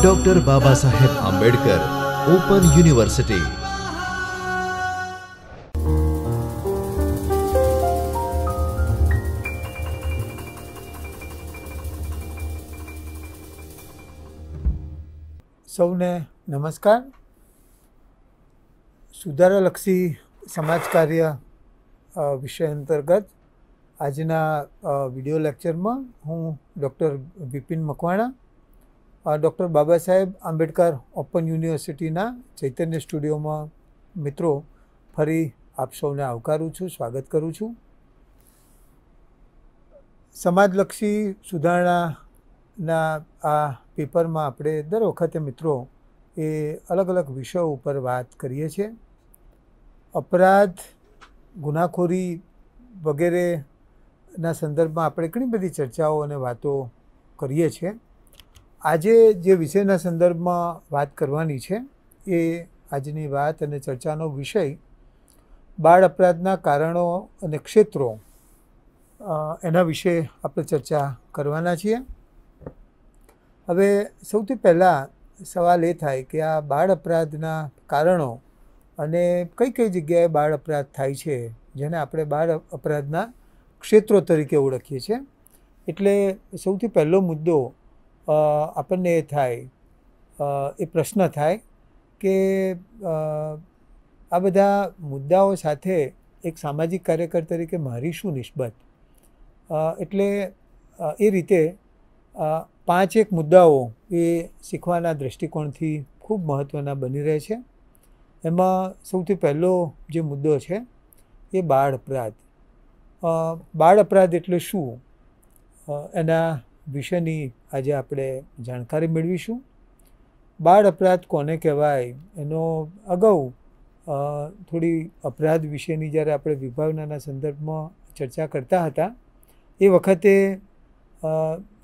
doctor Baba Saheb Ambedkar open university સૌને નમસ્કાર સુધારાલક્ષી સમાજ કાર્ય વિષય અંતર્ગત આજના વિડિયો લેક્ચરમાં હું doctor Bipin Makwana doctor Baba Saheb Ambedkar open યુનિવર્સિટીના ચૈતન્ય સ્ટુડિયોમાં મિત્રો ફરી આપ સૌને આવકારું છું સ્વાગત કરું છું સમાજલક્ષી સુધારણાના આ પેપરમાં આપણે દર વખતે મિત્રો એ અલગ અલગ વિષયો ઉપર વાત કરીએ છીએ અપરાધ ગુનાખોરી વગેરે ના સંદર્ભમાં આપણે ઘણી બધી ચર્ચાઓ અને વાતો કરીએ છીએ આજે જે વિષયના સંદર્ભમાં વાત કરવાની છે એ આજની વાત અને ચર્ચાનો વિષય બાળ અપરાધના કારણો અને ક્ષેત્રો એના વિશે આપણે ચર્ચા કરવાના છીએ હવે સૌથી પહેલાં સવાલ એ થાય કે આ બાળ અપરાધના કારણો અને કઈ કઈ જગ્યાએ બાળ અપરાધ થાય છે જેને આપણે બાળ અપરાધના ક્ષેત્રો તરીકે ઓળખીએ છીએ એટલે સૌથી પહેલો મુદ્દો આપણને એ થાય એ પ્રશ્ન થાય કે આ બધા મુદ્દાઓ સાથે એક સામાજિક કાર્યકર તરીકે મારી શું નિસ્બત એટલે એ રીતે પાંચ એક મુદ્દાઓ એ શીખવાના દૃષ્ટિકોણથી ખૂબ મહત્ત્વના બની રહે છે એમાં સૌથી પહેલો જે મુદ્દો છે એ બાળ અપરાધ બાળ અપરાધ એટલે શું એના વિશેની આજે આપણે જાણકારી મેળવીશું બાળ અપરાધ કોને કહેવાય એનો અગાઉ થોડી અપરાધ વિશેની જ્યારે આપણે વિભાવનાના સંદર્ભમાં ચર્ચા કરતા હતા એ વખતે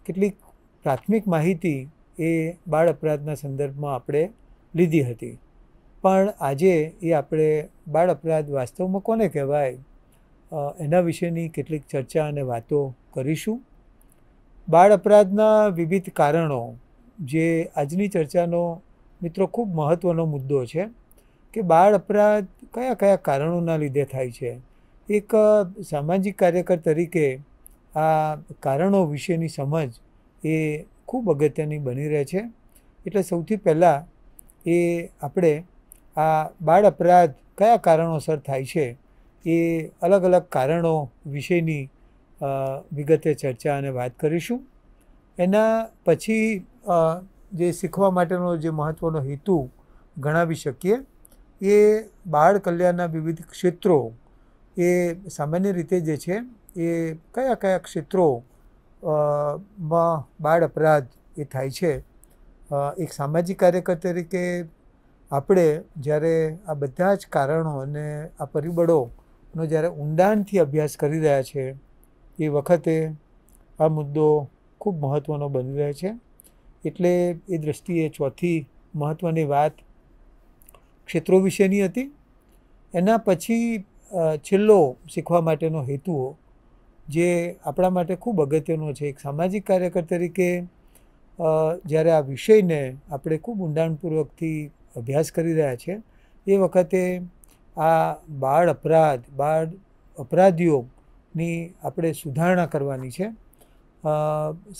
કેટલીક પ્રાથમિક માહિતી એ બાળ અપરાધના સંદર્ભમાં આપણે લીધી હતી પણ આજે એ આપણે બાળ અપરાધ વાસ્તવમાં કોને કહેવાય એના વિશેની કેટલીક ચર્ચા અને વાતો કરીશું બાળ અપરાધના વિવિધ કારણો જે આજની ચર્ચાનો મિત્રો ખૂબ મહત્ત્વનો મુદ્દો છે કે બાળ અપરાધ કયા કયા કારણોના લીધે થાય છે એક સામાજિક કાર્યકર તરીકે આ કારણો વિશેની સમજ એ ખૂબ અગત્યની બની રહે છે એટલે સૌથી પહેલાં એ આપણે આ બાળ અપરાધ કયા કારણોસર થાય છે એ અલગ અલગ કારણો વિશેની વિગતે ચર્ચા અને વાત કરીશું એના પછી જે શીખવા માટેનો જે મહત્ત્વનો હેતુ ગણાવી શકીએ એ બાળ કલ્યાણના વિવિધ ક્ષેત્રો એ સામાન્ય રીતે જે છે એ કયા કયા ક્ષેત્રો માં બાળ અપરાધ એ થાય છે એક સામાજિક કાર્યકર તરીકે આપણે જ્યારે આ બધા જ કારણો અને આ પરિબળો નો જ્યારે ઊંડાણથી અભ્યાસ કરી રહ્યા છે એ વખતે આ મુદ્દો ખૂબ મહત્ત્વનો બની રહે છે એટલે એ દૃષ્ટિએ ચોથી મહત્ત્વની વાત ક્ષેત્રો વિશેની હતી એના પછી છેલ્લો શીખવા માટેનો હેતુઓ જે આપણા માટે ખૂબ અગત્યનો છે એક સામાજિક કાર્યકર તરીકે જ્યારે આ વિષયને આપણે ખૂબ ઊંડાણપૂર્વકથી અભ્યાસ કરી રહ્યા છીએ એ વખતે આ બાળ અપરાધ બાળ અપરાધીઓની આપણે સુધારણા કરવાની છે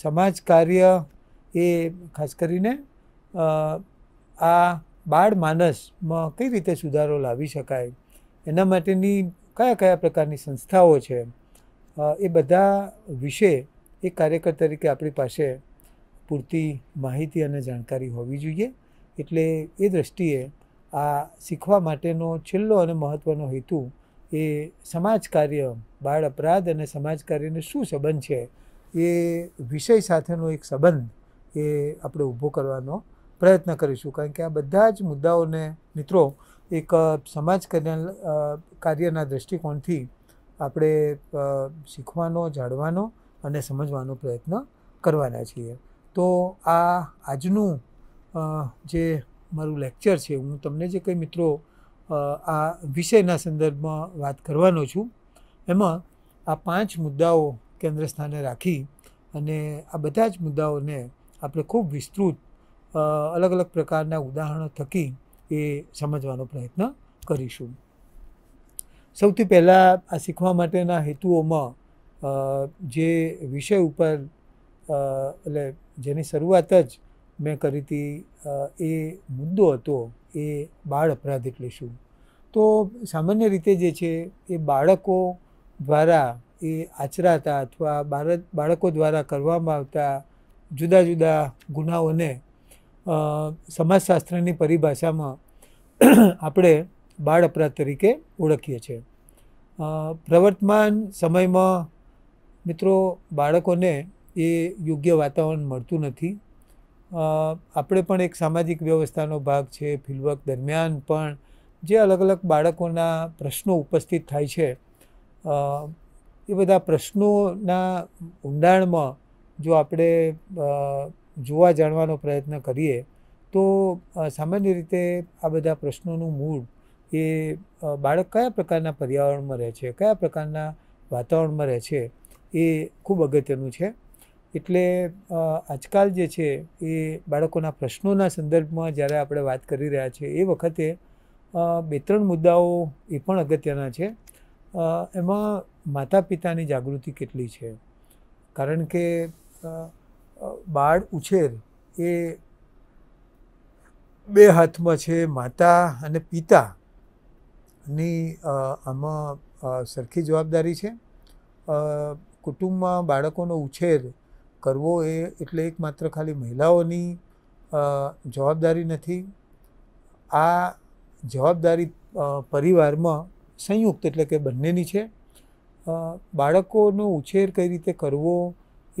સમાજ કાર્ય એ ખાસ કરીને આ બાળ માનસમાં કઈ રીતે સુધારો લાવી શકાય એના માટેની કયા કયા પ્રકારની સંસ્થાઓ છે એ બધા વિશે એક કાર્યકર તરીકે આપણી પાસે પૂરતી માહિતી અને જાણકારી હોવી જોઈએ એટલે એ દ્રષ્ટિએ આ શીખવા માટેનો છેલ્લો અને મહત્ત્વનો હેતુ એ સમાજ કાર્ય બાળ અપરાધ અને સમાજ કાર્યને શું સંબંધ છે એ વિષય સાથેનો એક સંબંધ એ આપણે ઊભો કરવાનો પ્રયત્ન કરીશું કારણ કે આ બધા જ મુદ્દાઓને મિત્રો એક સમાજ કલ્યાણ કાર્યના દૃષ્ટિકોણથી આપણે શીખવાનો જાણવાનો અને સમજવાનો પ્રયત્ન કરવાના છીએ તો આ આજનું જે મારું લેક્ચર છે હું તમને જે કંઈ મિત્રો આ વિષયના સંદર્ભમાં વાત કરવાનો છું એમાં આ પાંચ મુદ્દાઓ કેન્દ્ર સ્થાને રાખી અને આ બધા જ મુદ્દાઓને આપણે ખૂબ વિસ્તૃત અલગ અલગ પ્રકારના ઉદાહરણો થકી એ સમજવાનો પ્રયત્ન કરીશું સૌથી પહેલાં આ શીખવા માટેના હેતુઓમાં જે વિષય ઉપર એટલે જેની શરૂઆત જ મેં કરી હતી એ મુદ્દો હતો એ બાળ અપરાધ એટલે શું તો સામાન્ય રીતે જે છે એ બાળકો દ્વારા એ આચરાતા અથવા બાળકો દ્વારા કરવામાં આવતા જુદા જુદા ગુનાઓને સમાજશાસ્ત્રની પરિભાષામાં આપણે બાળ અપરાધ તરીકે ઓળખીએ છીએ પ્રવર્તમાન સમયમાં મિત્રો બાળકોને એ યોગ્ય વાતાવરણ મળતું નથી આપણે પણ એક સામાજિક વ્યવસ્થાનો ભાગ છે ફિલ્ડવર્ક દરમિયાન પણ જે અલગ અલગ બાળકોના પ્રશ્નો ઉપસ્થિત થાય છે એ બધા પ્રશ્નોના ઊંડાણમાં જો આપણે જોવા જાણવાનો પ્રયત્ન કરીએ તો સામાન્ય રીતે આ બધા પ્રશ્નોનું મૂળ એ બાળક કયા પ્રકારના પર્યાવરણમાં રહે છે કયા પ્રકારના વાતાવરણમાં રહે છે એ ખૂબ અગત્યનું છે એટલે આજકાલ જે છે એ બાળકોના પ્રશ્નોના સંદર્ભમાં જ્યારે આપણે વાત કરી રહ્યા છીએ એ વખતે બે ત્રણ મુદ્દાઓ એ પણ અગત્યના છે એમાં માતા પિતાની જાગૃતિ કેટલી છે કારણ કે બાળ ઉછેર એ બે હાથમાં છે માતા અને પિતાની આમાં સરખી જવાબદારી છે કુટુંબમાં બાળકોનો ઉછેર કરવો એ એટલે એક માત્ર ખાલી મહિલાઓની જવાબદારી નથી આ જવાબદારી પરિવારમાં સંયુક્ત એટલે કે બંનેની છે બાળકોનો ઉછેર કઈ રીતે કરવો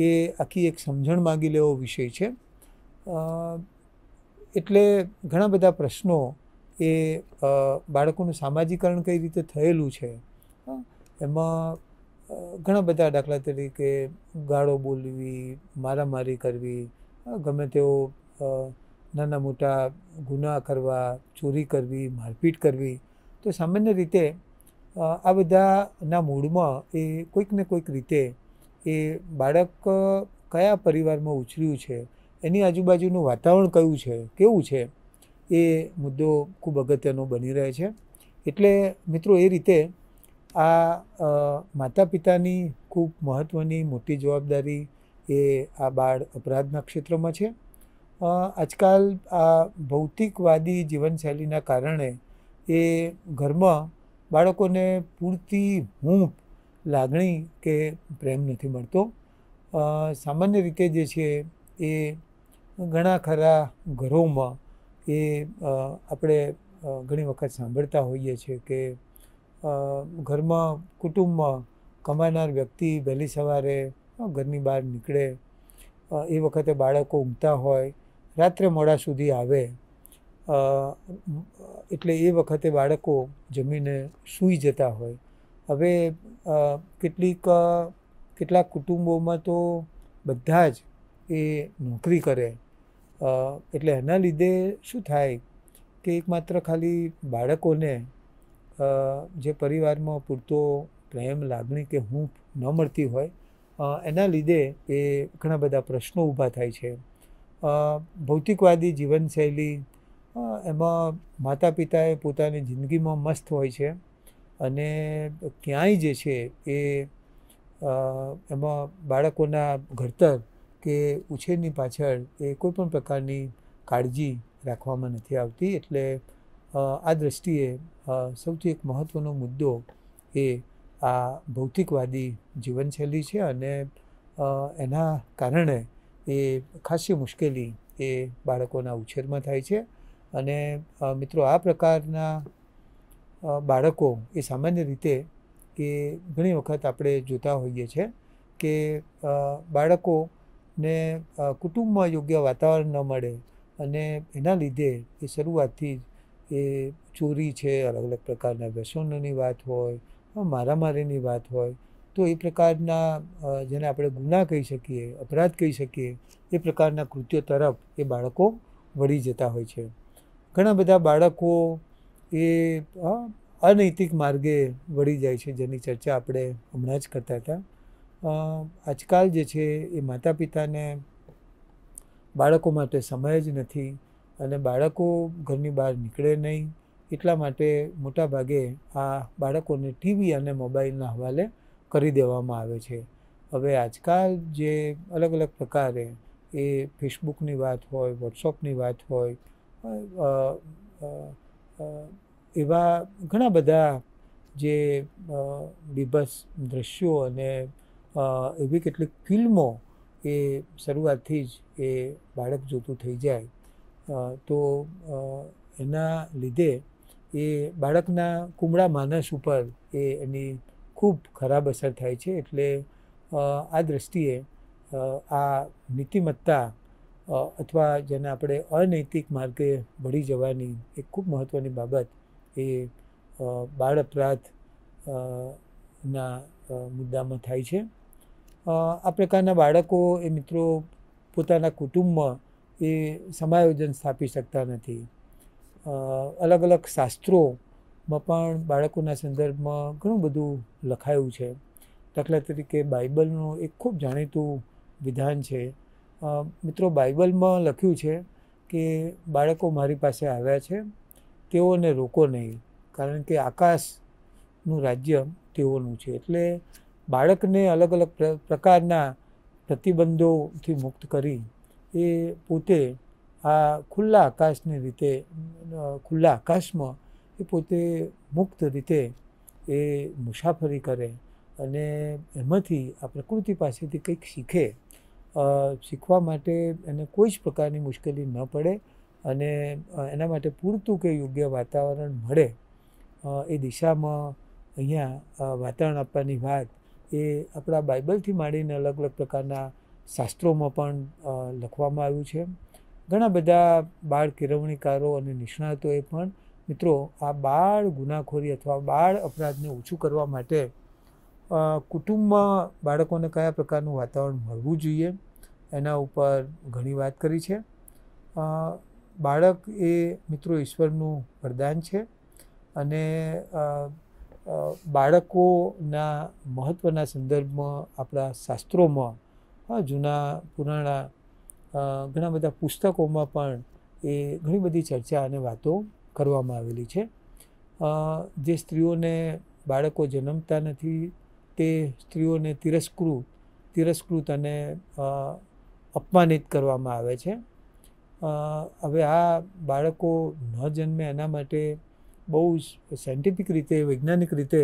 એ આખી એક સમજણ માગી લેવો વિષય છે એટલે ઘણા બધા પ્રશ્નો એ બાળકોનું સામાજિકરણ કઈ રીતે થયેલું છે એમાં ઘણા બધા દાખલા તરીકે ગાળો બોલવી મારામારી કરવી ગમે તેઓ નાના મોટા ગુના કરવા ચોરી કરવી મારપીટ કરવી તો સામાન્ય રીતે આ બધાના મૂળમાં એ કોઈક ને કોઈક રીતે એ બાળક કયા પરિવારમાં ઉછર્યું છે એની આજુબાજુનું વાતાવરણ કયું છે કેવું છે એ મુદ્દો ખૂબ અગત્યનો બની રહે છે એટલે મિત્રો એ રીતે આ માતા પિતાની ખૂબ મહત્ત્વની મોટી જવાબદારી એ આ બાળ અપરાધના ક્ષેત્રમાં છે આજકાલ આ ભૌતિકવાદી જીવનશૈલીના કારણે એ ઘરમાં બાળકોને પૂરતી હૂંફ લાગણી કે પ્રેમ નથી મળતો સામાન્ય રીતે જે છે એ ઘણા ખરા ઘરોમાં એ આપણે ઘણી વખત સાંભળતા હોઈએ છીએ કે ઘરમાં કુટુંબમાં કમાનાર વ્યક્તિ વહેલી સવારે ઘરની બહાર નીકળે એ વખતે બાળકો ઊંઘતા હોય રાત્રે મોડા સુધી આવે એટલે એ વખતે બાળકો જમીને સૂઈ જતા હોય હવે કેટલીક કેટલાક કુટુંબોમાં તો બધા જ એ નોકરી કરે એટલે એના લીધે શું થાય કે એકમાત્ર ખાલી બાળકોને જે પરિવારમાં પૂરતો પ્રેમ લાગણી કે હું ન મળતી હોય એના લીધે એ ઘણા બધા પ્રશ્નો ઊભા થાય છે ભૌતિકવાદી જીવનશૈલી એમાં માતા પિતાએ પોતાની જિંદગીમાં મસ્ત હોય છે અને ક્યાંય જે છે એ એમાં બાળકોના ઘડતર કે ઉછેરની પાછળ એ કોઈપણ પ્રકારની કાળજી રાખવામાં નથી આવતી એટલે આ દ્રષ્ટિએ સૌથી એક મહત્ત્વનો મુદ્દો એ આ ભૌતિકવાદી જીવનશૈલી છે અને એના કારણે એ ખાસી મુશ્કેલી એ બાળકોના ઉછેરમાં થાય છે અને મિત્રો આ પ્રકારના બાળકો એ સામાન્ય રીતે કે ઘણી વખત આપણે જોતા હોઈએ છીએ કે બાળકોને કુટુંબમાં યોગ્ય વાતાવરણ ન મળે અને એના લીધે એ શરૂઆતથી જ એ ચોરી છે અલગ અલગ પ્રકારના વ્યસનોની વાત હોય મારામારીની વાત હોય તો એ પ્રકારના જેને આપણે ગુના કહી શકીએ અપરાધ કહી શકીએ એ પ્રકારના કૃત્યો તરફ એ બાળકો વળી જતા હોય છે ઘણા બધા બાળકો એ અનૈતિક માર્ગે વળી જાય છે જેની ચર્ચા આપણે હમણાં જ કરતા હતા આજકાલ જે છે એ માતા પિતાને બાળકો માટે સમય જ નથી અને બાળકો ઘરની બહાર નીકળે નહીં એટલા માટે મોટાભાગે આ બાળકોને ટીવી અને મોબાઈલના હવાલે કરી દેવામાં આવે છે હવે આજકાલ જે અલગ અલગ પ્રકારે એ ફેસબુકની વાત હોય વોટ્સઅપની વાત હોય એવા ઘણા બધા જે બીભત્સ દ્રશ્યો અને એવી કેટલીક ફિલ્મો એ શરૂઆતથી જ એ બાળક જોતું થઈ જાય તો એના લીધે એ બાળકના કુમળા માનસ ઉપર એ એની ખૂબ ખરાબ અસર થાય છે એટલે આ દ્રષ્ટિએ આ નીતિમત્તા અથવા જેને આપણે અનૈતિક માર્ગે ભળી જવાની એક ખૂબ મહત્ત્વની બાબત એ બાળ અપરાધ મુદ્દામાં થાય છે આ પ્રકારના બાળકો એ મિત્રો પોતાના કુટુંબમાં એ સમાયોજન સ્થાપી શકતા નથી અલગ અલગ શાસ્ત્રોમાં પણ બાળકોના સંદર્ભમાં ઘણું બધું લખાયું છે દાખલા તરીકે બાઇબલનું એક ખૂબ જાણીતું વિધાન છે મિત્રો બાઇબલમાં લખ્યું છે કે બાળકો મારી પાસે આવ્યા છે તેઓને રોકો નહીં કારણ કે આકાશનું રાજ્ય તેઓનું છે એટલે બાળકને અલગ અલગ પ્રકારના પ્રતિબંધોથી મુક્ત કરી એ પોતે આ ખુલ્લા આકાશની રીતે ખુલ્લા આકાશમાં એ પોતે મુક્ત રીતે એ મુસાફરી કરે અને એમાંથી આ પ્રકૃતિ પાસેથી કંઈક શીખે શીખવા માટે એને કોઈ જ પ્રકારની મુશ્કેલી ન પડે અને એના માટે પૂરતું કે યોગ્ય વાતાવરણ મળે એ દિશામાં અહીંયા વાતાવરણ આપવાની વાત એ આપણા બાઇબલથી માંડીને અલગ અલગ પ્રકારના શાસ્ત્રોમાં પણ લખવામાં આવ્યું છે ઘણા બધા બાળ કેળવણીકારો અને નિષ્ણાતોએ પણ મિત્રો આ બાળ ગુનાખોરી અથવા બાળ અપરાધને ઓછું કરવા માટે કુટુંબમાં બાળકોને કયા પ્રકારનું વાતાવરણ મળવું જોઈએ એના ઉપર ઘણી વાત કરી છે બાળક એ મિત્રો ઈશ્વરનું વરદાન છે અને બાળકોના મહત્ત્વના સંદર્ભમાં આપણા શાસ્ત્રોમાં જૂના પુરાણા ઘણા બધા પુસ્તકોમાં પણ એ ઘણી બધી ચર્ચા અને વાતો કરવામાં આવેલી છે જે સ્ત્રીઓને બાળકો જન્મતા નથી તે સ્ત્રીઓને તિરસ્કૃત તિરસ્કૃત અને અપમાનિત કરવામાં આવે છે હવે આ બાળકો ન જન્મે એના માટે બહુ સાયન્ટિફિક રીતે વૈજ્ઞાનિક રીતે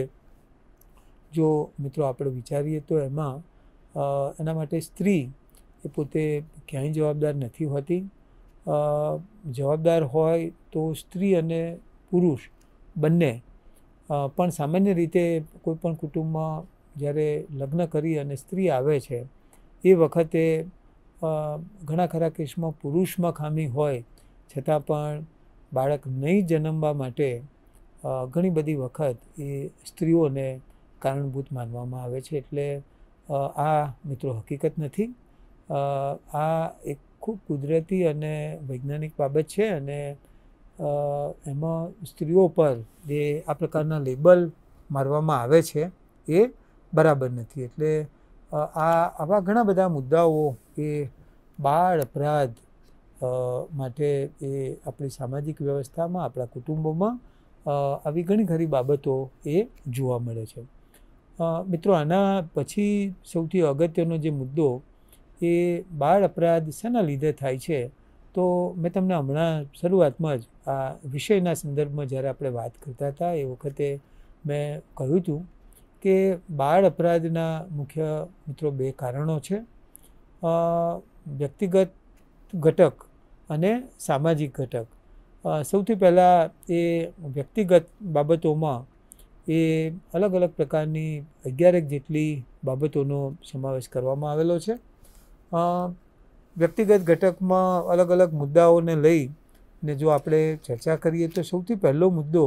જો મિત્રો આપણે વિચારીએ તો એમાં એના માટે સ્ત્રી એ પોતે ક્યાંય જવાબદાર નથી હોતી જવાબદાર હોય તો સ્ત્રી અને પુરુષ બંને પણ સામાન્ય રીતે કોઈપણ કુટુંબમાં જ્યારે લગ્ન કરી અને સ્ત્રી આવે છે એ વખતે ઘણા ખરા કેસમાં પુરુષમાં ખામી હોય છતાં પણ બાળક નહીં જન્મવા માટે ઘણી બધી વખત એ સ્ત્રીઓને કારણભૂત માનવામાં આવે છે એટલે આ મિત્રો હકીકત નથી આ એક ખૂબ કુદરતી અને વૈજ્ઞાનિક બાબત છે અને એમાં સ્ત્રીઓ પર જે આ પ્રકારના લેબલ મારવામાં આવે છે એ બરાબર નથી એટલે આ આવા ઘણા બધા મુદ્દાઓ એ બાળ અપરાધ માટે એ આપણી સામાજિક વ્યવસ્થામાં આપણા કુટુંબોમાં આવી ઘણી ખરી બાબતો એ જોવા મળે છે મિત્રો આના પછી સૌથી અગત્યનો જે મુદ્દો એ બાળ અપરાધ શેના લીધે થાય છે તો મેં તમને હમણાં શરૂઆતમાં જ આ વિષયના સંદર્ભમાં જ્યારે આપણે વાત કરતા હતા એ વખતે મેં કહ્યું હતું કે બાળ અપરાધના મુખ્ય મિત્રો બે કારણો છે વ્યક્તિગત ઘટક અને સામાજિક ઘટક સૌથી પહેલાં એ વ્યક્તિગત બાબતોમાં એ અલગ અલગ પ્રકારની અગિયારેક જેટલી બાબતોનો સમાવેશ કરવામાં આવેલો છે વ્યક્તિગત ઘટકમાં અલગ અલગ મુદ્દાઓને લઈ ને જો આપણે ચર્ચા કરીએ તો સૌથી પહેલો મુદ્દો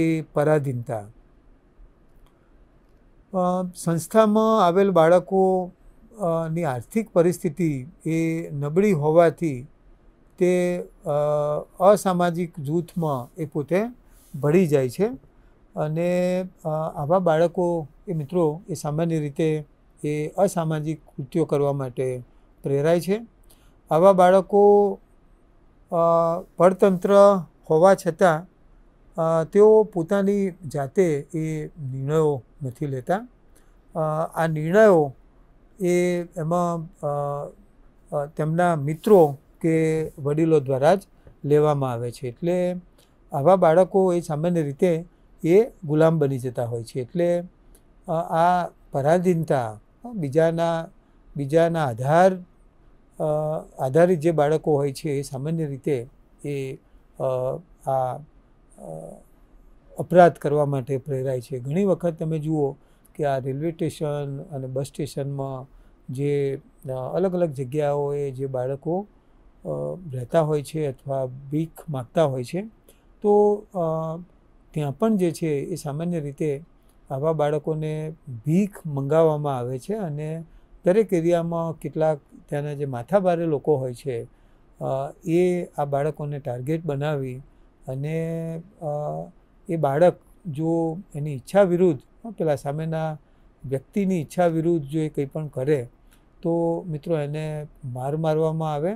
એ પરાધીનતા સંસ્થામાં આવેલ બાળકોની આર્થિક પરિસ્થિતિ એ નબળી હોવાથી તે અસામાજિક જૂથમાં એ પોતે ભળી જાય છે અને આવા બાળકો એ મિત્રો એ સામાન્ય રીતે એ અસામાજિક કૃત્યો કરવા માટે પ્રેરાય છે આવા બાળકો પરતંત્ર હોવા છતાં તેઓ પોતાની જાતે એ નિર્ણયો નથી લેતા આ નિર્ણયો એ એમાં તેમના મિત્રો કે વડીલો દ્વારા જ લેવામાં આવે છે એટલે આવા બાળકો એ સામાન્ય રીતે એ ગુલામ બની જતા હોય છે એટલે આ પરાધીનતા બીજાના બીજાના આધાર આધારિત જે બાળકો હોય છે એ સામાન્ય રીતે એ આ અપરાધ કરવા માટે પ્રેરાય છે ઘણી વખત તમે જુઓ કે આ રેલવે સ્ટેશન અને બસ સ્ટેશનમાં જે અલગ અલગ જગ્યાઓએ જે બાળકો રહેતા હોય છે અથવા ભીખ માગતા હોય છે તો ત્યાં પણ જે છે એ સામાન્ય રીતે આવા બાળકોને ભીખ મંગાવવામાં આવે છે અને દરેક એરિયામાં કેટલાક ત્યાંના જે માથાભારે લોકો હોય છે એ આ બાળકોને ટાર્ગેટ બનાવી અને એ બાળક જો એની ઈચ્છા વિરુદ્ધ પેલા સામેના વ્યક્તિની ઈચ્છા વિરુદ્ધ જો એ કંઈ પણ કરે તો મિત્રો એને માર મારવામાં આવે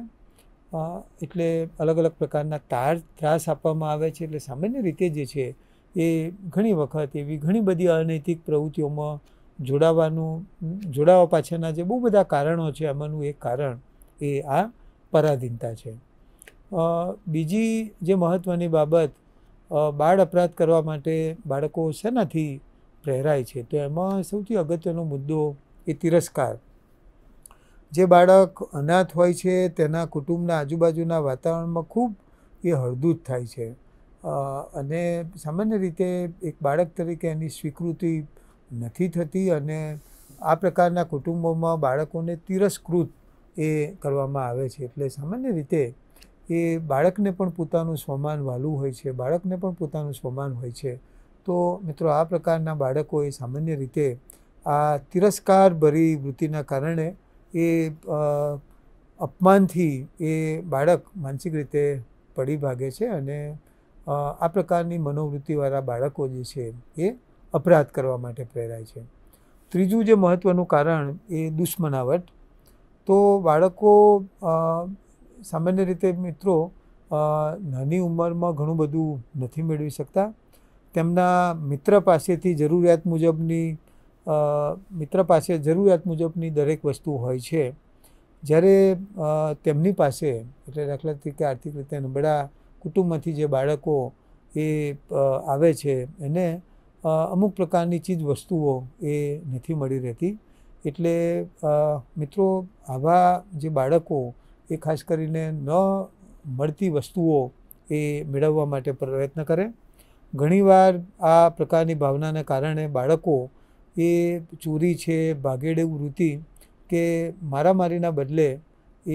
એટલે અલગ અલગ પ્રકારના તાર ત્રાસ આપવામાં આવે છે એટલે સામાન્ય રીતે જે છે એ ઘણી વખત એવી ઘણી બધી અનૈતિક પ્રવૃત્તિઓમાં જોડાવાનું જોડાવા પાછળના જે બહુ બધા કારણો છે આમાંનું એક કારણ એ આ પરાધીનતા છે બીજી જે મહત્ત્વની બાબત બાળ અપરાધ કરવા માટે બાળકો શેનાથી પ્રેરાય છે તો એમાં સૌથી અગત્યનો મુદ્દો એ તિરસ્કાર જે બાળક અનાથ હોય છે તેના કુટુંબના આજુબાજુના વાતાવરણમાં ખૂબ એ હળદૂત થાય છે અને સામાન્ય રીતે એક બાળક તરીકે એની સ્વીકૃતિ નથી થતી અને આ પ્રકારના કુટુંબોમાં બાળકોને તિરસ્કૃત એ કરવામાં આવે છે એટલે સામાન્ય રીતે એ બાળકને પણ પોતાનું સ્વમાન વાલું હોય છે બાળકને પણ પોતાનું સ્વમાન હોય છે તો મિત્રો આ પ્રકારના બાળકો એ સામાન્ય રીતે આ તિરસ્કાર ભરી વૃત્તિના કારણે એ અપમાનથી એ બાળક માનસિક રીતે પડી ભાગે છે અને આ પ્રકારની મનોવૃત્તિવાળા બાળકો જે છે એ અપરાધ કરવા માટે પ્રેરાય છે ત્રીજું જે મહત્ત્વનું કારણ એ દુશ્મનાવટ તો બાળકો સામાન્ય રીતે મિત્રો નાની ઉંમરમાં ઘણું બધું નથી મેળવી શકતા તેમના મિત્ર પાસેથી જરૂરિયાત મુજબની મિત્ર પાસે જરૂરિયાત મુજબની દરેક વસ્તુ હોય છે જ્યારે તેમની પાસે એટલે દાખલા તરીકે આર્થિક રીતે નબળા કુટુંબમાંથી જે બાળકો એ આવે છે એને અમુક પ્રકારની ચીજ વસ્તુઓ એ નથી મળી રહેતી એટલે મિત્રો આવા જે બાળકો એ ખાસ કરીને ન મળતી વસ્તુઓ એ મેળવવા માટે પ્રયત્ન કરે ઘણીવાર આ પ્રકારની ભાવનાને કારણે બાળકો એ ચોરી છે ભાગેડેવું વૃત્તિ કે મારામારીના બદલે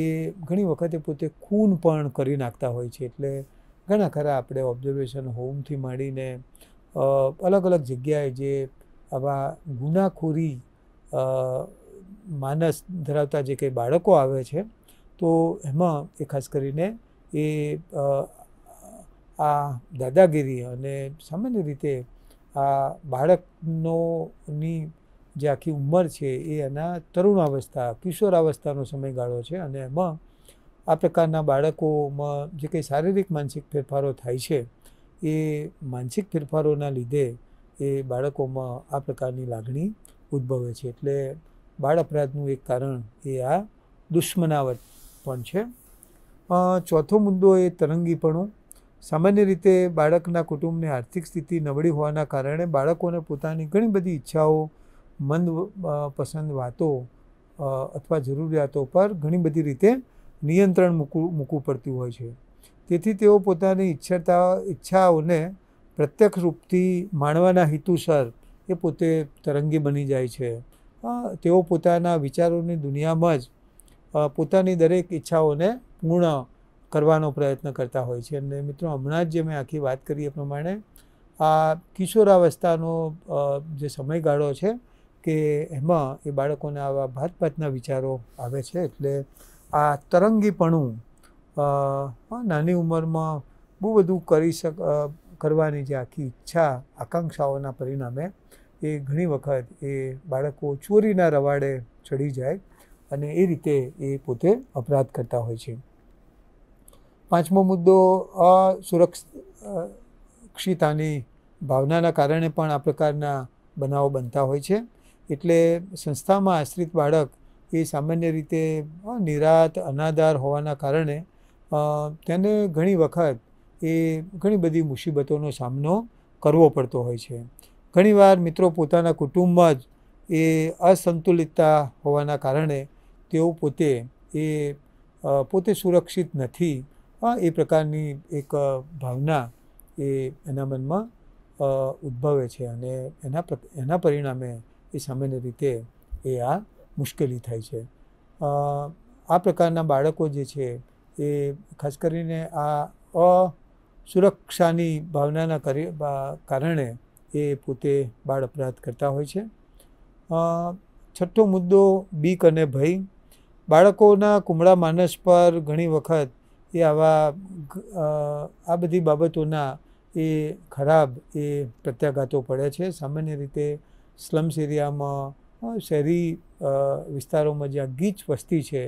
એ ઘણી વખતે પોતે ખૂન પણ કરી નાખતા હોય છે એટલે ઘણા ખરા આપણે ઓબ્ઝર્વેશન હોમથી માંડીને અલગ અલગ જગ્યાએ જે આવા ગુનાખોરી માનસ ધરાવતા જે કંઈ બાળકો આવે છે તો એમાં એ ખાસ કરીને એ આ દાદાગીરી અને સામાન્ય રીતે આ બાળકનોની જે આખી ઉંમર છે એ એના તરુણાવસ્થા કિશોરાવસ્થાનો સમયગાળો છે અને એમાં આ પ્રકારના બાળકોમાં જે કંઈ શારીરિક માનસિક ફેરફારો થાય છે એ માનસિક ફેરફારોના લીધે એ બાળકોમાં આ પ્રકારની લાગણી ઉદ્ભવે છે એટલે બાળ અપરાધનું એક કારણ એ આ દુશ્મનાવટ પણ છે ચોથો મુદ્દો એ તરંગીપણું સામાન્ય રીતે બાળકના કુટુંબની આર્થિક સ્થિતિ નબળી હોવાના કારણે બાળકોને પોતાની ઘણી બધી ઈચ્છાઓ મંદ પસંદ વાતો અથવા જરૂરિયાતો પર ઘણી બધી રીતે નિયંત્રણ મૂકવું મૂકવું પડતું હોય છે તેથી તેઓ પોતાની ઈચ્છતા ઈચ્છાઓને પ્રત્યક્ષ રૂપથી માણવાના હેતુસર એ પોતે તરંગી બની જાય છે તેઓ પોતાના વિચારોની દુનિયામાં જ પોતાની દરેક ઈચ્છાઓને પૂર્ણ કરવાનો પ્રયત્ન કરતા હોય છે અને મિત્રો હમણાં જ જે મેં આખી વાત કરી એ પ્રમાણે આ કિશોરાવસ્થાનો જે સમયગાળો છે કે એમાં એ બાળકોને આવા ભાત ભાતના વિચારો આવે છે એટલે આ તરંગીપણું નાની ઉંમરમાં બહુ બધું કરી શક કરવાની જે આખી ઈચ્છા આકાંક્ષાઓના પરિણામે એ ઘણી વખત એ બાળકો ચોરીના રવાડે ચડી જાય અને એ રીતે એ પોતે અપરાધ કરતા હોય છે પાંચમો મુદ્દો અસુરક્ષિતાની ભાવનાના કારણે પણ આ પ્રકારના બનાવો બનતા હોય છે એટલે સંસ્થામાં આશ્રિત બાળક એ સામાન્ય રીતે નિરાત અનાદાર હોવાના કારણે તેને ઘણી વખત એ ઘણી બધી મુસીબતોનો સામનો કરવો પડતો હોય છે ઘણીવાર મિત્રો પોતાના કુટુંબમાં જ એ અસંતુલિતતા હોવાના કારણે તેઓ પોતે એ પોતે સુરક્ષિત નથી એ પ્રકારની એક ભાવના એ એના મનમાં ઉદ્ભવે છે અને એના એના પરિણામે એ સામાન્ય રીતે એ આ મુશ્કેલી થાય છે આ પ્રકારના બાળકો જે છે એ ખાસ કરીને આ અસુરક્ષાની ભાવનાના કારણે એ પોતે બાળ અપરાધ કરતા હોય છે છઠ્ઠો મુદ્દો બીક અને ભય બાળકોના કુમળા માનસ પર ઘણી વખત એ આવા આ બધી બાબતોના એ ખરાબ એ પ્રત્યાઘાતો પડે છે સામાન્ય રીતે સ્લમ્સ એરિયામાં શહેરી વિસ્તારોમાં જ્યાં ગીચ વસ્તી છે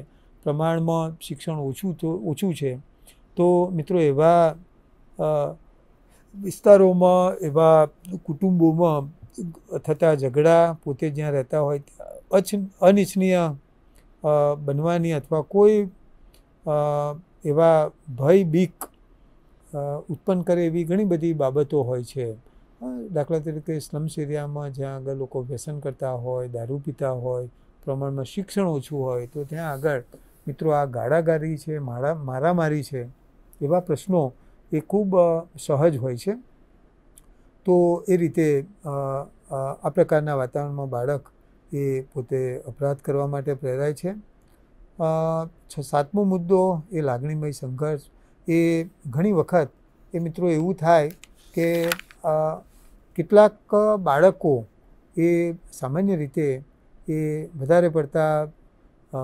પ્રમાણમાં શિક્ષણ ઓછું તો ઓછું છે તો મિત્રો એવા વિસ્તારોમાં એવા કુટુંબોમાં થતા ઝઘડા પોતે જ્યાં રહેતા હોય અચ અનિચ્છનીય બનવાની અથવા કોઈ એવા ભય બીક ઉત્પન્ન કરે એવી ઘણી બધી બાબતો હોય છે દાખલા તરીકે સ્લમ્સ એરિયામાં જ્યાં આગળ લોકો વ્યસન કરતા હોય દારૂ પીતા હોય પ્રમાણમાં શિક્ષણ ઓછું હોય તો ત્યાં આગળ મિત્રો આ ગાળાગારી છે મારા મારામારી છે એવા પ્રશ્નો એ ખૂબ સહજ હોય છે તો એ રીતે આ પ્રકારના વાતાવરણમાં બાળક એ પોતે અપરાધ કરવા માટે પ્રેરાય છે સાતમો મુદ્દો એ લાગણીમય સંઘર્ષ એ ઘણી વખત એ મિત્રો એવું થાય કે કેટલાક બાળકો એ સામાન્ય રીતે એ વધારે પડતા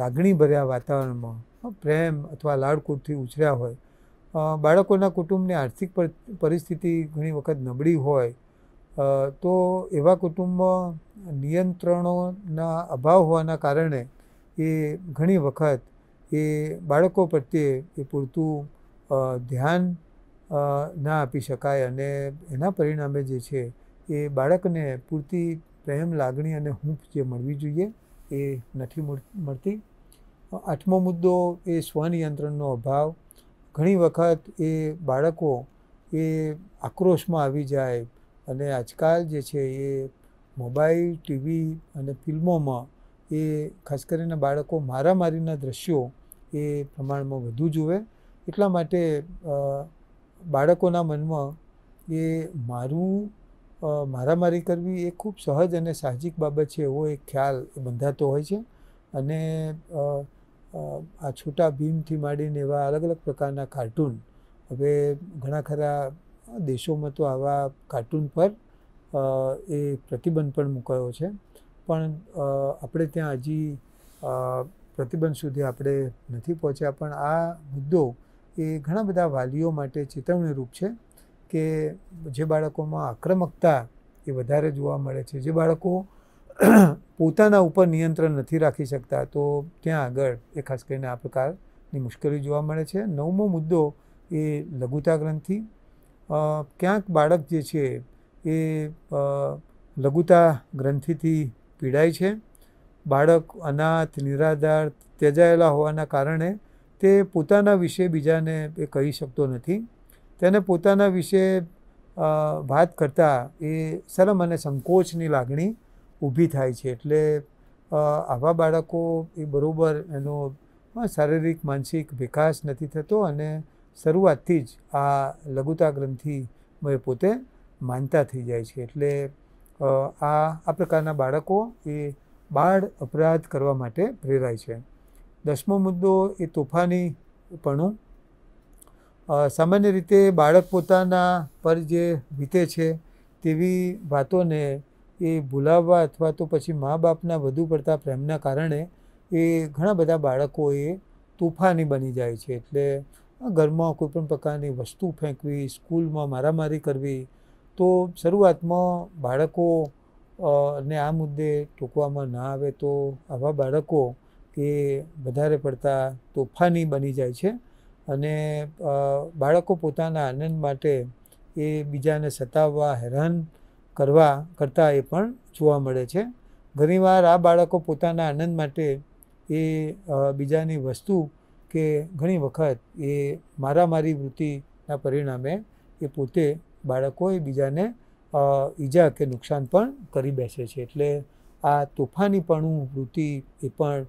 લાગણીભર્યા વાતાવરણમાં પ્રેમ અથવા લાડકૂટથી ઉછર્યા હોય બાળકોના કુટુંબની આર્થિક પરિસ્થિતિ ઘણી વખત નબળી હોય તો એવા કુટુંબમાં નિયંત્રણોના અભાવ હોવાના કારણે એ ઘણી વખત એ બાળકો પ્રત્યે એ પૂરતું ધ્યાન ના આપી શકાય અને એના પરિણામે જે છે એ બાળકને પૂરતી પ્રેમ લાગણી અને હૂંફ જે મળવી જોઈએ એ નથી મળતી આઠમો મુદ્દો એ સ્વનિયંત્રણનો અભાવ ઘણી વખત એ બાળકો એ આક્રોશમાં આવી જાય અને આજકાલ જે છે એ મોબાઈલ ટીવી અને ફિલ્મોમાં એ ખાસ કરીને બાળકો મારામારીના દ્રશ્યો એ પ્રમાણમાં વધુ જુએ એટલા માટે બાળકોના મનમાં એ મારું મારામારી કરવી એ ખૂબ સહજ અને સાહજિક બાબત છે એવો એક ખ્યાલ બંધાતો હોય છે અને આ છૂટા ભીમથી માંડીને એવા અલગ અલગ પ્રકારના કાર્ટૂન હવે ઘણા ખરા દેશોમાં તો આવા કાર્ટૂન પર એ પ્રતિબંધ પણ મૂકાયો છે પણ આપણે ત્યાં હજી પ્રતિબંધ સુધી આપણે નથી પહોંચ્યા પણ આ મુદ્દો એ ઘણા બધા વાલીઓ માટે ચેતવણીરૂપ છે કે જે બાળકોમાં આક્રમકતા એ વધારે જોવા મળે છે જે બાળકો પોતાના ઉપર નિયંત્રણ નથી રાખી શકતા તો ત્યાં આગળ એ ખાસ કરીને આ પ્રકારની મુશ્કેલી જોવા મળે છે નવમો મુદ્દો એ લઘુતા ગ્રંથિ ક્યાંક બાળક જે છે એ લઘુતા ગ્રંથિથી પીડાય છે બાળક અનાથ નિરાધાર ત્યજાયેલા હોવાના કારણે તે પોતાના વિશે બીજાને એ કહી શકતો નથી તેને પોતાના વિશે વાત કરતાં એ શરમ અને સંકોચની લાગણી ઊભી થાય છે એટલે આવા બાળકો એ બરાબર એનો શારીરિક માનસિક વિકાસ નથી થતો અને શરૂઆતથી જ આ લઘુતા ગ્રંથિ પોતે માનતા થઈ જાય છે એટલે આ આ પ્રકારના બાળકો એ બાળ અપરાધ કરવા માટે પ્રેરાય છે દસમો મુદ્દો એ તોફાની પણું સામાન્ય રીતે બાળક પોતાના પર જે વીતે છે તેવી વાતોને એ ભૂલાવવા અથવા તો પછી મા બાપના વધુ પડતા પ્રેમના કારણે એ ઘણા બધા બાળકો એ તોફાની બની જાય છે એટલે ઘરમાં કોઈપણ પ્રકારની વસ્તુ ફેંકવી સ્કૂલમાં મારામારી કરવી તો શરૂઆતમાં બાળકો ને આ મુદ્દે ટોકવામાં ના આવે તો આવા બાળકો એ વધારે પડતા તોફાની બની જાય છે અને બાળકો પોતાના આનંદ માટે એ બીજાને સતાવવા હેરાન કરવા કરતાં એ પણ જોવા મળે છે ઘણીવાર આ બાળકો પોતાના આનંદ માટે એ બીજાની વસ્તુ કે ઘણી વખત એ મારામારી વૃત્તિના પરિણામે એ પોતે બાળકોએ બીજાને ઈજા કે નુકસાન પણ કરી બેસે છે એટલે આ તોફાનીપણું વૃત્તિ એ પણ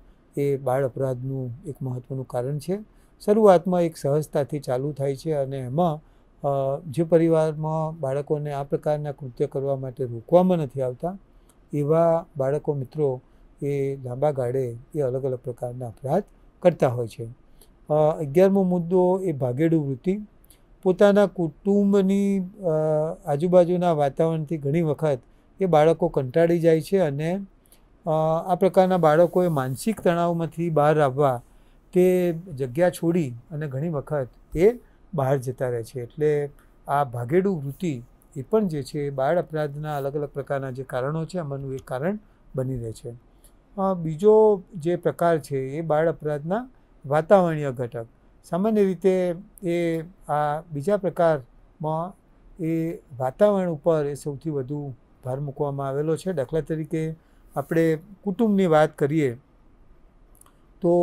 એ બાળ અપરાધનું એક મહત્ત્વનું કારણ છે શરૂઆતમાં એક સહજતાથી ચાલુ થાય છે અને એમાં જે પરિવારમાં બાળકોને આ પ્રકારના કૃત્ય કરવા માટે રોકવામાં નથી આવતા એવા બાળકો મિત્રો એ લાંબા ગાળે એ અલગ અલગ પ્રકારના અપરાધ કરતા હોય છે અગિયારમો મુદ્દો એ ભાગેડુ વૃત્તિ પોતાના કુટુંબની આજુબાજુના વાતાવરણથી ઘણી વખત એ બાળકો કંટાળી જાય છે અને આ પ્રકારના બાળકોએ માનસિક તણાવમાંથી બહાર આવવા કે જગ્યા છોડી અને ઘણી વખત એ બહાર જતા રહે છે એટલે આ ભાગેડું વૃત્તિ એ પણ જે છે બાળ અપરાધના અલગ અલગ પ્રકારના જે કારણો છે આમાંનું એક કારણ બની રહે છે બીજો જે પ્રકાર છે એ બાળ અપરાધના વાતાવરણીય ઘટક સામાન્ય રીતે એ આ બીજા પ્રકારમાં એ વાતાવરણ ઉપર એ સૌથી વધુ ભાર મૂકવામાં આવેલો છે દાખલા તરીકે આપણે કુટુંબની વાત કરીએ તો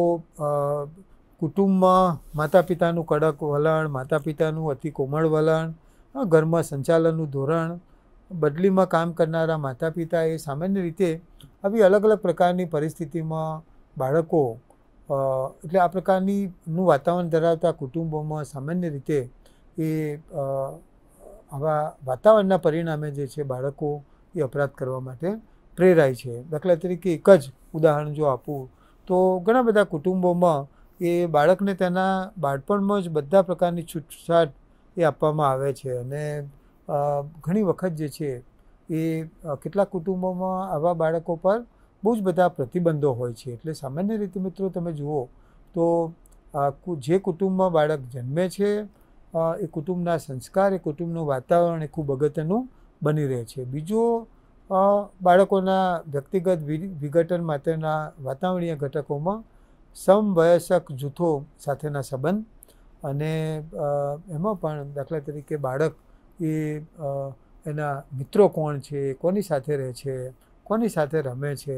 કુટુંબમાં માતા પિતાનું કડક વલણ માતા પિતાનું અતિ કોમળ વલણ ઘરમાં સંચાલનનું ધોરણ બદલીમાં કામ કરનારા માતા પિતા એ સામાન્ય રીતે આવી અલગ અલગ પ્રકારની પરિસ્થિતિમાં બાળકો એટલે આ પ્રકારનીનું વાતાવરણ ધરાવતા કુટુંબોમાં સામાન્ય રીતે એ આવા વાતાવરણના પરિણામે જે છે બાળકો એ અપરાધ કરવા માટે પ્રેરાય છે દાખલા તરીકે એક જ ઉદાહરણ જો આપું તો ઘણા બધા કુટુંબોમાં એ બાળકને તેના બાળપણમાં જ બધા પ્રકારની છૂટછાટ એ આપવામાં આવે છે અને ઘણી વખત જે છે એ કેટલાક કુટુંબોમાં આવા બાળકો પર બહુ જ બધા પ્રતિબંધો હોય છે એટલે સામાન્ય રીતે મિત્રો તમે જુઓ તો જે કુટુંબમાં બાળક જન્મે છે એ કુટુંબના સંસ્કાર એ કુટુંબનું વાતાવરણ એ ખૂબ અગત્યનું બની રહે છે બીજો બાળકોના વ્યક્તિગત વિઘટન માટેના વાતાવરણીય ઘટકોમાં સમવયસ્ક જૂથો સાથેના સંબંધ અને એમાં પણ દાખલા તરીકે બાળક એ એના મિત્રો કોણ છે કોની સાથે રહે છે કોની સાથે રમે છે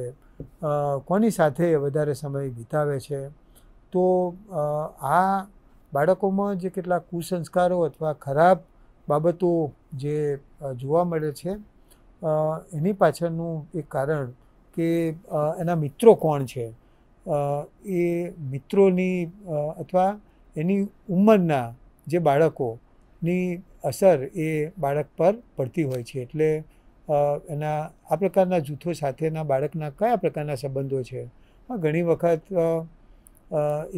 કોની સાથે વધારે સમય વિતાવે છે તો આ બાળકોમાં જે કેટલાક કુસંસ્કારો અથવા ખરાબ બાબતો જે જોવા મળે છે એની પાછળનું એક કારણ કે એના મિત્રો કોણ છે એ મિત્રોની અથવા એની ઉંમરના જે બાળકોની અસર એ બાળક પર પડતી હોય છે એટલે એના આ પ્રકારના જૂથો સાથેના બાળકના કયા પ્રકારના સંબંધો છે હા ઘણી વખત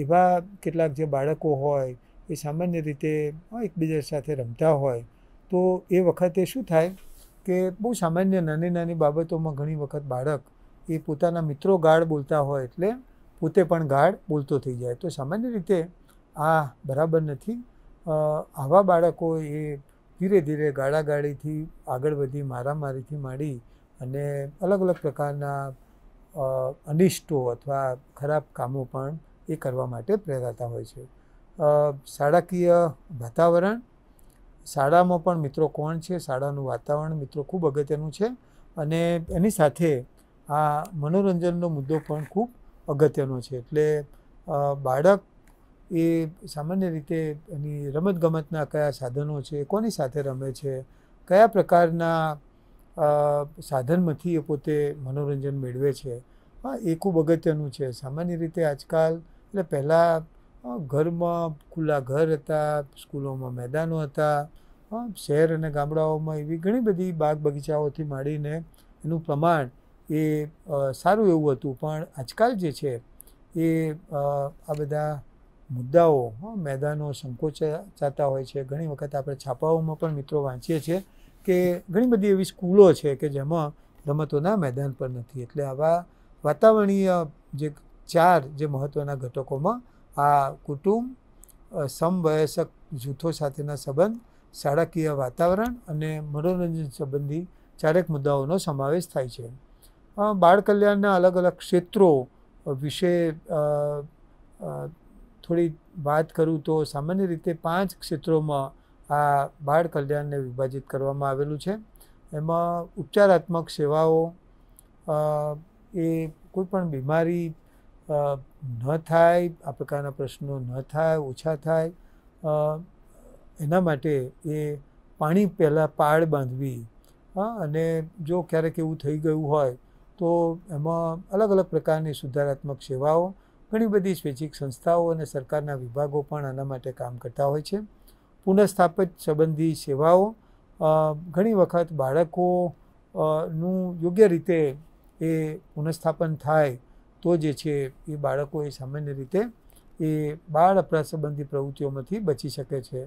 એવા કેટલાક જે બાળકો હોય એ સામાન્ય રીતે એકબીજા સાથે રમતા હોય તો એ વખતે શું થાય કે બહુ સામાન્ય નાની નાની બાબતોમાં ઘણી વખત બાળક એ પોતાના મિત્રો ગાળ બોલતા હોય એટલે પોતે પણ ગાળ બોલતો થઈ જાય તો સામાન્ય રીતે આ બરાબર નથી આવા બાળકો એ ધીરે ધીરે ગાળાગાળીથી આગળ વધી મારામારીથી માંડી અને અલગ અલગ પ્રકારના અનિષ્ટો અથવા ખરાબ કામો પણ એ કરવા માટે પ્રેરાતા હોય છે શાળાકીય વાતાવરણ શાળામાં પણ મિત્રો કોણ છે શાળાનું વાતાવરણ મિત્રો ખૂબ અગત્યનું છે અને એની સાથે આ મનોરંજનનો મુદ્દો પણ ખૂબ અગત્યનો છે એટલે બાળક એ સામાન્ય રીતે એની રમતગમતના કયા સાધનો છે કોની સાથે રમે છે કયા પ્રકારના સાધનમાંથી એ પોતે મનોરંજન મેળવે છે હા એ ખૂબ અગત્યનું છે સામાન્ય રીતે આજકાલ એટલે પહેલાં ઘરમાં ખુલ્લા ઘર હતા સ્કૂલોમાં મેદાનો હતા શહેર અને ગામડાઓમાં એવી ઘણી બધી બાગ બગીચાઓથી માંડીને એનું પ્રમાણ એ સારું એવું હતું પણ આજકાલ જે છે એ આ બધા મુદ્દાઓ મેદાનો સંકોચાતા હોય છે ઘણી વખત આપણે છાપાઓમાં પણ મિત્રો વાંચીએ છીએ કે ઘણી બધી એવી સ્કૂલો છે કે જેમાં રમતોના મેદાન પર નથી એટલે આવા વાતાવરણીય જે ચાર જે મહત્ત્વના ઘટકોમાં આ કુટુંબ સમવયસ્ક જૂથો સાથેના સંબંધ શાળાકીય વાતાવરણ અને મનોરંજન સંબંધી ચારેક મુદ્દાઓનો સમાવેશ થાય છે બાળ કલ્યાણના અલગ અલગ ક્ષેત્રો વિશે થોડી વાત કરું તો સામાન્ય રીતે પાંચ ક્ષેત્રોમાં આ બાળ કલ્યાણને વિભાજિત કરવામાં આવેલું છે એમાં ઉપચારાત્મક સેવાઓ એ કોઈપણ બીમારી ન થાય આ પ્રકારના પ્રશ્નો ન થાય ઓછા થાય એના માટે એ પાણી પહેલાં પાળ બાંધવી હા અને જો ક્યારેક એવું થઈ ગયું હોય તો એમાં અલગ અલગ પ્રકારની સુધારાત્મક સેવાઓ ઘણી બધી સ્વૈચ્છિક સંસ્થાઓ અને સરકારના વિભાગો પણ આના માટે કામ કરતા હોય છે પુનઃસ્થાપિત સંબંધી સેવાઓ ઘણી વખત બાળકો નું યોગ્ય રીતે એ પુનઃસ્થાપન થાય તો જે છે એ બાળકો એ સામાન્ય રીતે એ બાળ અપરાધ સંબંધી પ્રવૃત્તિઓમાંથી બચી શકે છે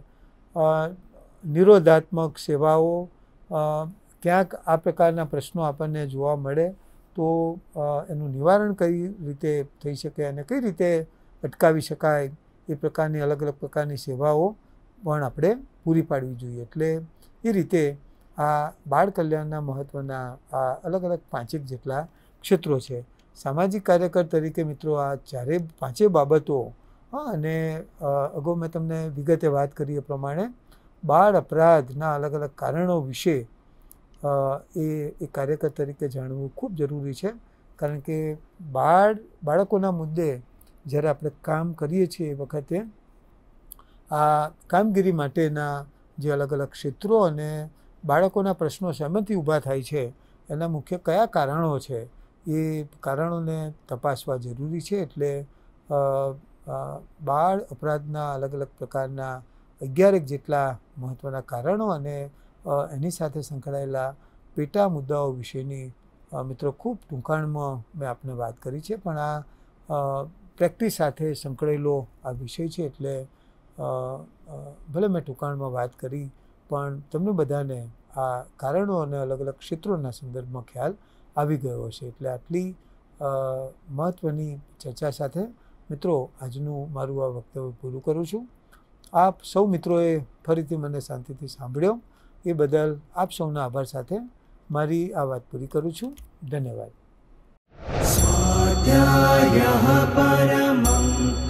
નિરોધાત્મક સેવાઓ ક્યાંક આ પ્રકારના પ્રશ્નો આપણને જોવા મળે તો એનું નિવારણ કઈ રીતે થઈ શકે અને કઈ રીતે અટકાવી શકાય એ પ્રકારની અલગ અલગ પ્રકારની સેવાઓ પણ આપણે પૂરી પાડવી જોઈએ એટલે એ રીતે આ બાળ કલ્યાણના મહત્ત્વના આ અલગ અલગ પાંચેક જેટલા ક્ષેત્રો છે સામાજિક કાર્યકર તરીકે મિત્રો આ ચારે પાંચે બાબતો હા અને અગાઉ મેં તમને વિગતે વાત કરી એ પ્રમાણે બાળ અપરાધના અલગ અલગ કારણો વિશે એ એ કાર્યકર તરીકે જાણવું ખૂબ જરૂરી છે કારણ કે બાળ બાળકોના મુદ્દે જ્યારે આપણે કામ કરીએ છીએ એ વખતે આ કામગીરી માટેના જે અલગ અલગ ક્ષેત્રો અને બાળકોના પ્રશ્નો શેમાંથી ઊભા થાય છે એના મુખ્ય કયા કારણો છે એ કારણોને તપાસવા જરૂરી છે એટલે બાળ અપરાધના અલગ અલગ પ્રકારના અગિયારેક જેટલા મહત્ત્વના કારણો અને એની સાથે સંકળાયેલા પેટા મુદ્દાઓ વિશેની મિત્રો ખૂબ ટૂંકાણમાં મેં આપને વાત કરી છે પણ આ પ્રેક્ટિસ સાથે સંકળાયેલો આ વિષય છે એટલે ભલે મેં ટૂંકાણમાં વાત કરી પણ તમને બધાને આ કારણો અને અલગ અલગ ક્ષેત્રોના સંદર્ભમાં ખ્યાલ આવી ગયો છે એટલે આટલી મહત્ત્વની ચર્ચા સાથે મિત્રો આજનું મારું આ વક્તવ્ય પૂરું કરું છું આપ સૌ મિત્રોએ ફરીથી મને શાંતિથી સાંભળ્યો એ બદલ આપ સૌના આભાર સાથે મારી આ વાત પૂરી કરું છું ધન્યવાદ પરમમ